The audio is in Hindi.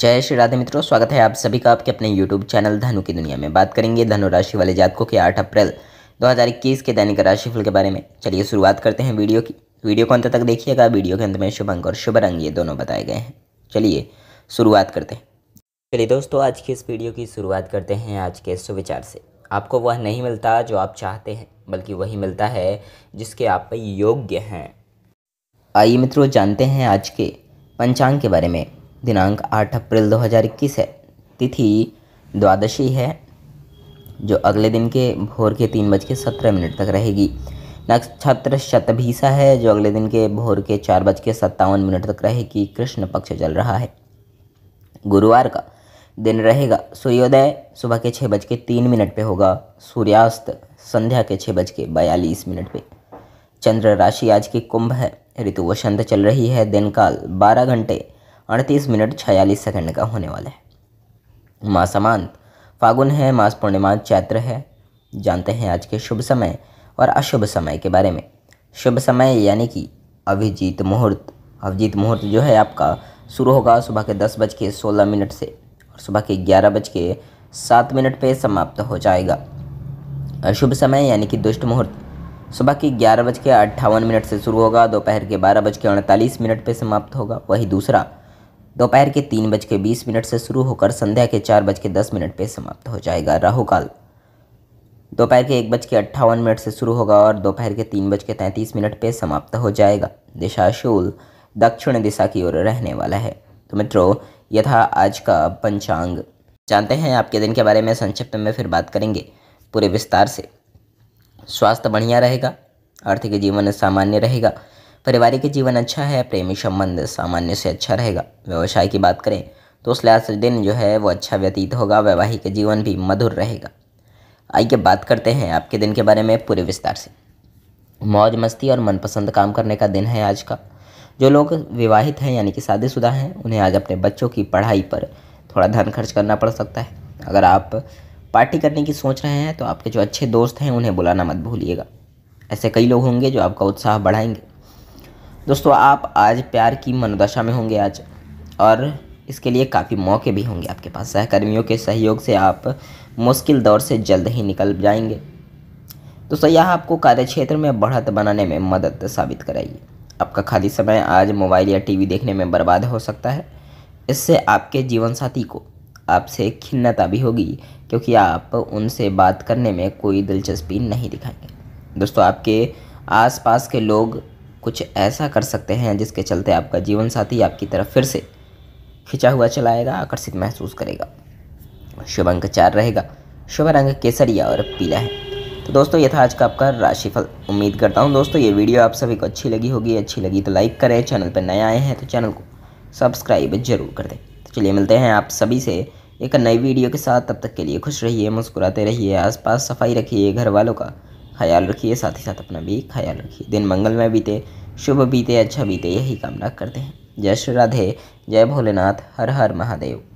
जय श्री राधे मित्रों स्वागत है आप सभी का आपके अपने यूट्यूब चैनल धनु की दुनिया में बात करेंगे धनु राशि वाले जातकों के 8 अप्रैल 2021 के दैनिक राशिफल के बारे में चलिए शुरुआत करते हैं वीडियो की वीडियो को अंत तक देखिएगा वीडियो के अंत में शुभ अंक और शुभ रंग ये दोनों बताए गए हैं चलिए शुरुआत करते हैं चलिए दोस्तों आज की इस वीडियो की शुरुआत करते हैं आज के सुविचार से आपको वह नहीं मिलता जो आप चाहते हैं बल्कि वही मिलता है जिसके आप योग्य हैं आइए मित्रों जानते हैं आज के पंचांग के बारे में दिनांक आठ अप्रैल 2021 है तिथि द्वादशी है जो अगले दिन के भोर के तीन बज के सत्रह मिनट तक रहेगी नक्षत्र शतभीसा है जो अगले दिन के भोर के चार बज के सत्तावन मिनट तक रहेगी कृष्ण पक्ष चल रहा है गुरुवार का दिन रहेगा सूर्योदय सुबह के छः बज के तीन मिनट पे होगा सूर्यास्त संध्या के छः बज के बयालीस मिनट पे चंद्र राशि आज की कुंभ है ऋतु वसंत चल रही है दिन काल बारह घंटे अड़तीस मिनट छियालीस सेकंड का होने वाला है मासामांत फागुन है मास पूर्णिमा चैत्र है जानते हैं आज के शुभ समय और अशुभ समय के बारे में शुभ समय यानी कि अभिजीत मुहूर्त अभिजीत मुहूर्त जो है आपका शुरू होगा सुबह के दस बज के सोलह मिनट से और सुबह के ग्यारह बज के सात मिनट पे समाप्त हो जाएगा अशुभ समय यानी कि दुष्ट मुहूर्त सुबह के ग्यारह बज के अट्ठावन मिनट से शुरू होगा दोपहर के बारह बज के अड़तालीस मिनट पर समाप्त होगा वही दूसरा दोपहर के तीन बज के बीस मिनट से शुरू होकर संध्या के चार बज के दस मिनट पर समाप्त हो जाएगा राहु काल दोपहर के एक बज के अट्ठावन मिनट से शुरू होगा और दोपहर के तीन बज के तैंतीस मिनट पर समाप्त हो जाएगा दिशाशूल दक्षिण दिशा की ओर रहने वाला है तो मित्रों यथा आज का पंचांग जानते हैं आपके दिन के बारे में संक्षिप्त में फिर बात करेंगे पूरे विस्तार से स्वास्थ्य बढ़िया रहेगा आर्थिक जीवन सामान्य रहेगा पारिवारिक जीवन अच्छा है प्रेमी संबंध सामान्य से अच्छा रहेगा व्यवसाय की बात करें तो उस लिहाज से दिन जो है वो अच्छा व्यतीत होगा वैवाहिक जीवन भी मधुर रहेगा आइए बात करते हैं आपके दिन के बारे में पूरे विस्तार से मौज मस्ती और मनपसंद काम करने का दिन है आज का जो लोग विवाहित हैं यानी कि शादीशुदा हैं उन्हें आज अपने बच्चों की पढ़ाई पर थोड़ा धन खर्च करना पड़ सकता है अगर आप पार्टी करने की सोच रहे हैं तो आपके जो अच्छे दोस्त हैं उन्हें बुलाना मत भूलिएगा ऐसे कई लोग होंगे जो आपका उत्साह बढ़ाएंगे दोस्तों आप आज प्यार की मनोदशा में होंगे आज और इसके लिए काफ़ी मौके भी होंगे आपके पास सहकर्मियों के सहयोग से आप मुश्किल दौर से जल्द ही निकल जाएंगे दोस्तों यह आपको कार्य क्षेत्र में बढ़त बनाने में मदद साबित कराइए आपका खाली समय आज मोबाइल या टीवी देखने में बर्बाद हो सकता है इससे आपके जीवन साथी को आपसे खिन्नता भी होगी क्योंकि आप उनसे बात करने में कोई दिलचस्पी नहीं दिखाएंगे दोस्तों आपके आसपास के लोग कुछ ऐसा कर सकते हैं जिसके चलते आपका जीवन साथी आपकी तरफ फिर से खिंचा हुआ चलाएगा आकर्षित महसूस करेगा शुभ अंक चार रहेगा शुभ रंग केसरिया और पीला है तो दोस्तों ये था आज का आपका राशिफल उम्मीद करता हूँ दोस्तों ये वीडियो आप सभी को अच्छी लगी होगी अच्छी लगी तो लाइक करें चैनल पर नए आए हैं तो चैनल को सब्सक्राइब जरूर कर दें तो चलिए मिलते हैं आप सभी से एक नई वीडियो के साथ तब तक के लिए खुश रहिए मुस्कुराते रहिए आसपास सफाई रखिए घर वालों का ख्याल रखिए साथ ही साथ अपना भी ख्याल रखिए दिन मंगलमय बीते शुभ बीते अच्छा बीते यही कामना करते हैं जय श्री राधे जय भोलेनाथ हर हर महादेव